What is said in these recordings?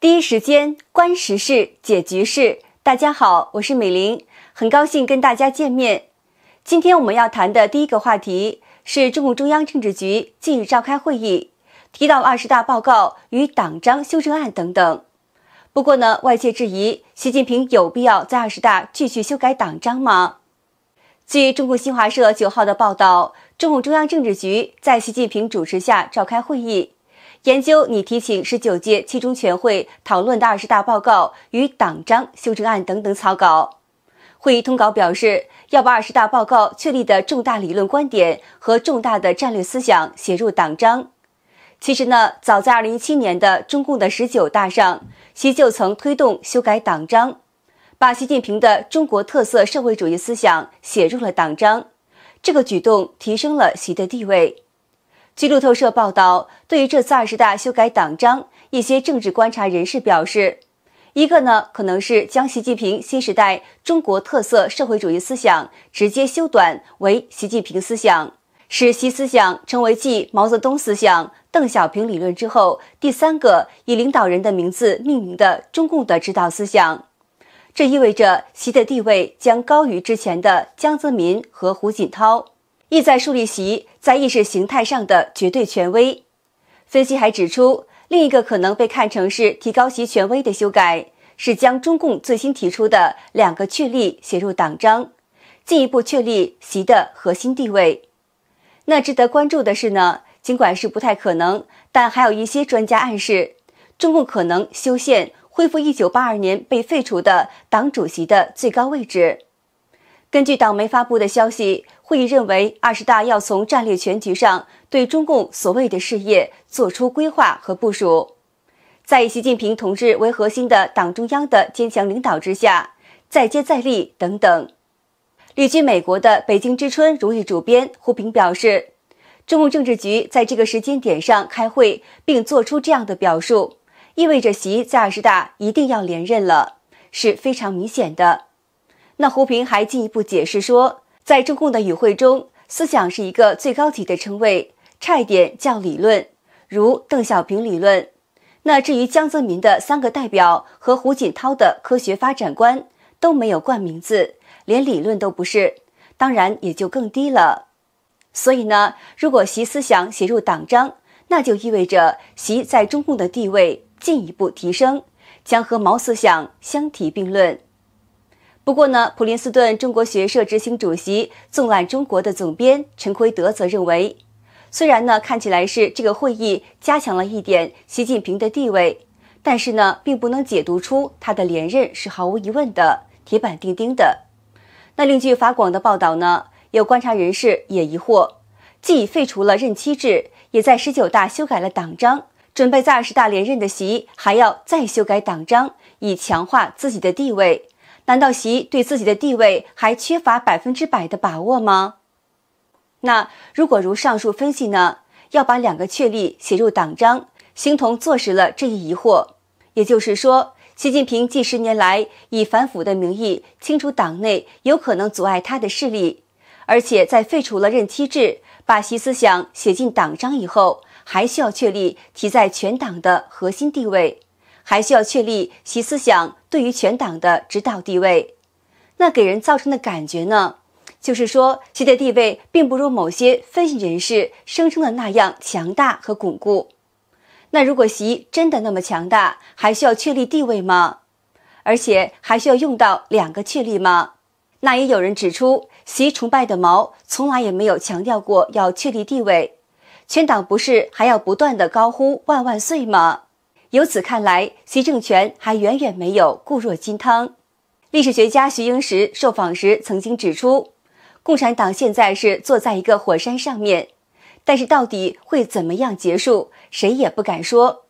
第一时间观时事，解局势。大家好，我是美玲，很高兴跟大家见面。今天我们要谈的第一个话题是中共中央政治局近日召开会议，提到二十大报告与党章修正案等等。不过呢，外界质疑习近平有必要在二十大继续修改党章吗？据中共新华社九号的报道，中共中央政治局在习近平主持下召开会议。研究你提请十九届七中全会讨论的二十大报告与党章修正案等等草稿。会议通稿表示要把二十大报告确立的重大理论观点和重大的战略思想写入党章。其实呢，早在二零一七年的中共的十九大上，习就曾推动修改党章，把习近平的中国特色社会主义思想写入了党章。这个举动提升了习的地位。据路透社报道，对于这次二十大修改党章，一些政治观察人士表示，一个呢可能是将习近平新时代中国特色社会主义思想直接修短为习近平思想，使习思想成为继毛泽东思想、邓小平理论之后第三个以领导人的名字命名的中共的指导思想。这意味着习的地位将高于之前的江泽民和胡锦涛。意在树立习在意识形态上的绝对权威。分析还指出，另一个可能被看成是提高习权威的修改是将中共最新提出的“两个确立”写入党章，进一步确立习的核心地位。那值得关注的是呢？尽管是不太可能，但还有一些专家暗示，中共可能修宪恢复一九八二年被废除的党主席的最高位置。根据党媒发布的消息。会议认为，二十大要从战略全局上对中共所谓的事业做出规划和部署，在习近平同志为核心的党中央的坚强领导之下，再接再厉等等。旅居美国的《北京之春》荣誉主编胡平表示，中共政治局在这个时间点上开会并做出这样的表述，意味着习在二十大一定要连任了，是非常明显的。那胡平还进一步解释说。在中共的语汇中，“思想”是一个最高级的称谓，差一点叫理论，如邓小平理论。那至于江泽民的三个代表和胡锦涛的科学发展观，都没有冠名字，连理论都不是，当然也就更低了。所以呢，如果习思想写入党章，那就意味着习在中共的地位进一步提升，将和毛思想相提并论。不过呢，普林斯顿中国学社执行主席、纵览中国的总编陈奎德则认为，虽然呢看起来是这个会议加强了一点习近平的地位，但是呢并不能解读出他的连任是毫无疑问的、铁板钉钉的。那另据法广的报道呢，有观察人士也疑惑，既废除了任期制，也在十九大修改了党章，准备在二十大连任的习还要再修改党章以强化自己的地位。难道习对自己的地位还缺乏百分之百的把握吗？那如果如上述分析呢？要把两个确立写入党章，形同坐实了这一疑惑。也就是说，习近平近十年来以反腐的名义清除党内有可能阻碍他的势力，而且在废除了任期制、把习思想写进党章以后，还需要确立其在全党的核心地位，还需要确立习思想。对于全党的指导地位，那给人造成的感觉呢？就是说，习的地位并不如某些分析人士声称的那样强大和巩固。那如果习真的那么强大，还需要确立地位吗？而且还需要用到两个确立吗？那也有人指出，习崇拜的毛从来也没有强调过要确立地位，全党不是还要不断的高呼万万岁吗？由此看来，习政权还远远没有固若金汤。历史学家徐英石受访时曾经指出，共产党现在是坐在一个火山上面，但是到底会怎么样结束，谁也不敢说。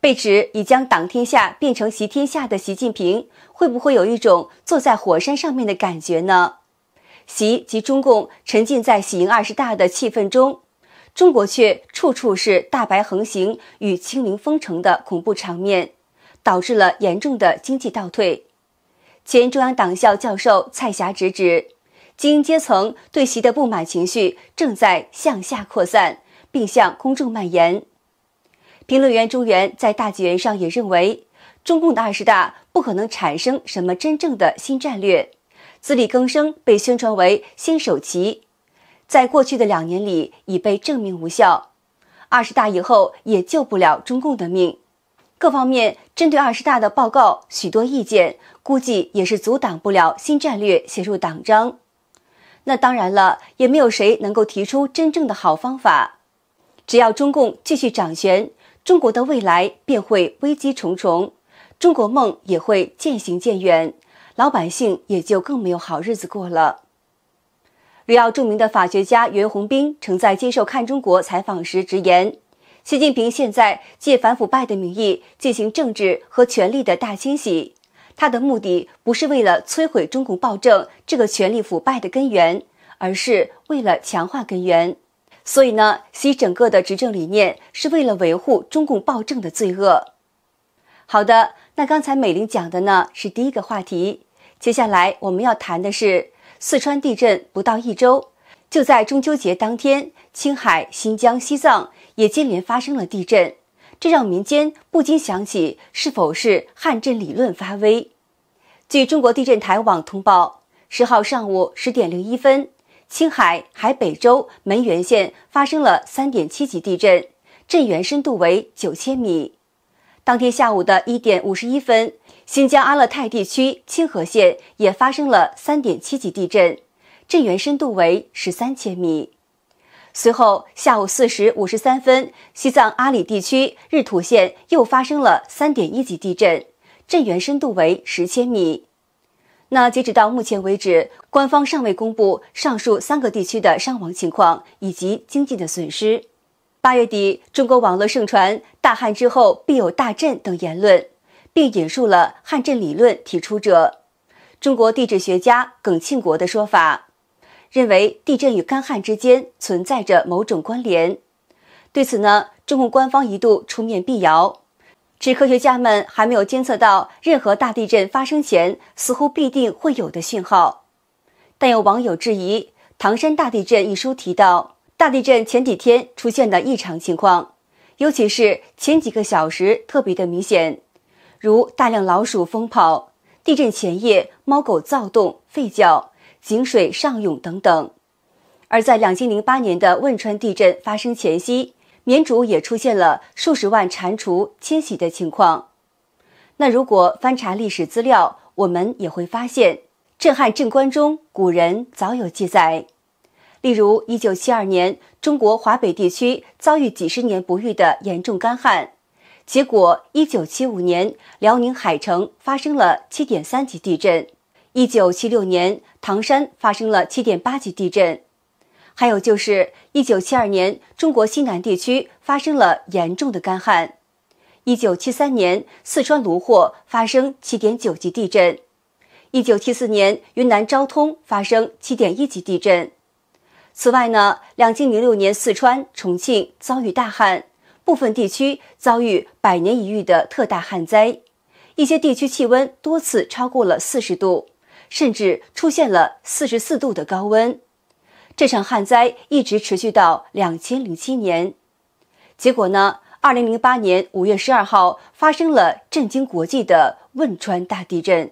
被指已将党天下变成习天下的习近平，会不会有一种坐在火山上面的感觉呢？习及中共沉浸在“喜迎二十大的”气氛中。中国却处处是大白横行与清零封城的恐怖场面，导致了严重的经济倒退。前中央党校教授蔡霞直指，精英阶层对习的不满情绪正在向下扩散，并向公众蔓延。评论员朱元在大纪元上也认为，中共的二十大不可能产生什么真正的新战略，自力更生被宣传为新首旗。在过去的两年里已被证明无效，二十大以后也救不了中共的命。各方面针对二十大的报告，许多意见估计也是阻挡不了新战略写入党章。那当然了，也没有谁能够提出真正的好方法。只要中共继续掌权，中国的未来便会危机重重，中国梦也会渐行渐远，老百姓也就更没有好日子过了。旅要著名的法学家袁宏斌曾在接受《看中国》采访时直言：“习近平现在借反腐败的名义进行政治和权力的大清洗，他的目的不是为了摧毁中共暴政这个权力腐败的根源，而是为了强化根源。所以呢，习整个的执政理念是为了维护中共暴政的罪恶。”好的，那刚才美玲讲的呢是第一个话题，接下来我们要谈的是。四川地震不到一周，就在中秋节当天，青海、新疆、西藏也接连发生了地震，这让民间不禁想起是否是汉震理论发威。据中国地震台网通报，十号上午十点零一分，青海海北州门源县发生了三点七级地震，震源深度为九千米。当天下午的一点五十一分，新疆阿勒泰地区清河县也发生了三点七级地震，震源深度为十三千米。随后下午四时五十三分，西藏阿里地区日土县又发生了三点一级地震，震源深度为十千米。那截止到目前为止，官方尚未公布上述三个地区的伤亡情况以及经济的损失。八月底，中国网络盛传“大旱之后必有大震”等言论，并引述了“旱震理论”提出者、中国地质学家耿庆国的说法，认为地震与干旱之间存在着某种关联。对此呢，中国官方一度出面辟谣，指科学家们还没有监测到任何大地震发生前似乎必定会有的讯号。但有网友质疑，《唐山大地震》一书提到。大地震前几天出现的异常情况，尤其是前几个小时特别的明显，如大量老鼠疯跑、地震前夜猫狗躁动吠叫、井水上涌等等。而在两千零八年的汶川地震发生前夕，绵竹也出现了数十万蟾蜍迁徙的情况。那如果翻查历史资料，我们也会发现，震撼镇关中古人早有记载。例如，一九七二年，中国华北地区遭遇几十年不遇的严重干旱，结果一九七五年，辽宁海城发生了七点三级地震；一九七六年，唐山发生了七点八级地震。还有就是一九七二年，中国西南地区发生了严重的干旱；一九七三年，四川炉霍发生七点九级地震；一九七四年，云南昭通发生七点一级地震。此外呢，两千零六年四川、重庆遭遇大旱，部分地区遭遇百年一遇的特大旱灾，一些地区气温多次超过了四十度，甚至出现了四十四度的高温。这场旱灾一直持续到两千零七年，结果呢，二零零八年五月十二号发生了震惊国际的汶川大地震。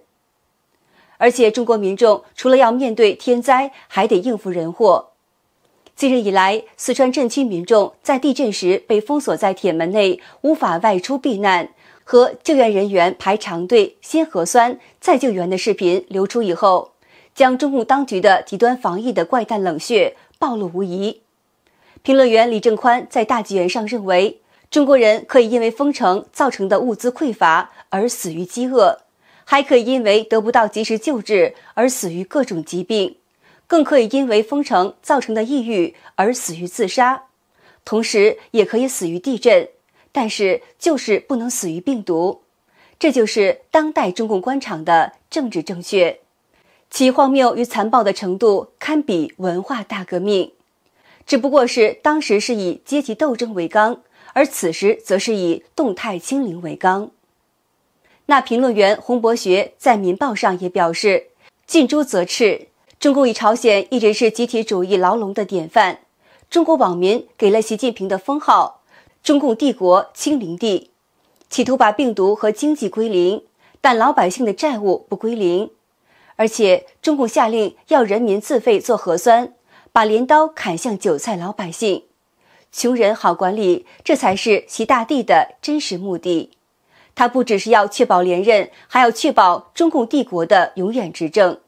而且中国民众除了要面对天灾，还得应付人祸。近日以来，四川震区民众在地震时被封锁在铁门内，无法外出避难，和救援人员排长队先核酸再救援的视频流出以后，将中共当局的极端防疫的怪诞冷血暴露无遗。评论员李正宽在大纪元上认为，中国人可以因为封城造成的物资匮乏而死于饥饿，还可以因为得不到及时救治而死于各种疾病。更可以因为封城造成的抑郁而死于自杀，同时也可以死于地震，但是就是不能死于病毒。这就是当代中共官场的政治正确，其荒谬与残暴的程度堪比文化大革命，只不过是当时是以阶级斗争为纲，而此时则是以动态清零为纲。那评论员洪博学在《民报》上也表示：“近朱则赤。”中共与朝鲜一直是集体主义牢笼的典范。中国网民给了习近平的封号“中共帝国清零帝”，企图把病毒和经济归零，但老百姓的债务不归零。而且，中共下令要人民自费做核酸，把镰刀砍向韭菜老百姓。穷人好管理，这才是习大帝的真实目的。他不只是要确保连任，还要确保中共帝国的永远执政。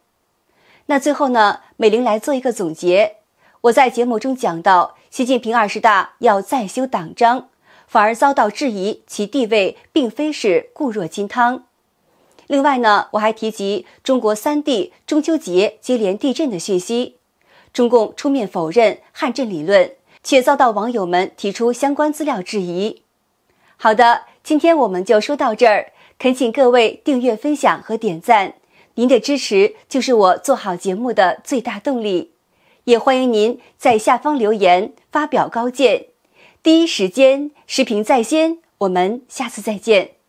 那最后呢，美玲来做一个总结。我在节目中讲到，习近平二十大要再修党章，反而遭到质疑，其地位并非是固若金汤。另外呢，我还提及中国三地中秋节接连地震的讯息，中共出面否认汉震理论，却遭到网友们提出相关资料质疑。好的，今天我们就说到这儿，恳请各位订阅、分享和点赞。您的支持就是我做好节目的最大动力，也欢迎您在下方留言发表高见，第一时间视频在先，我们下次再见。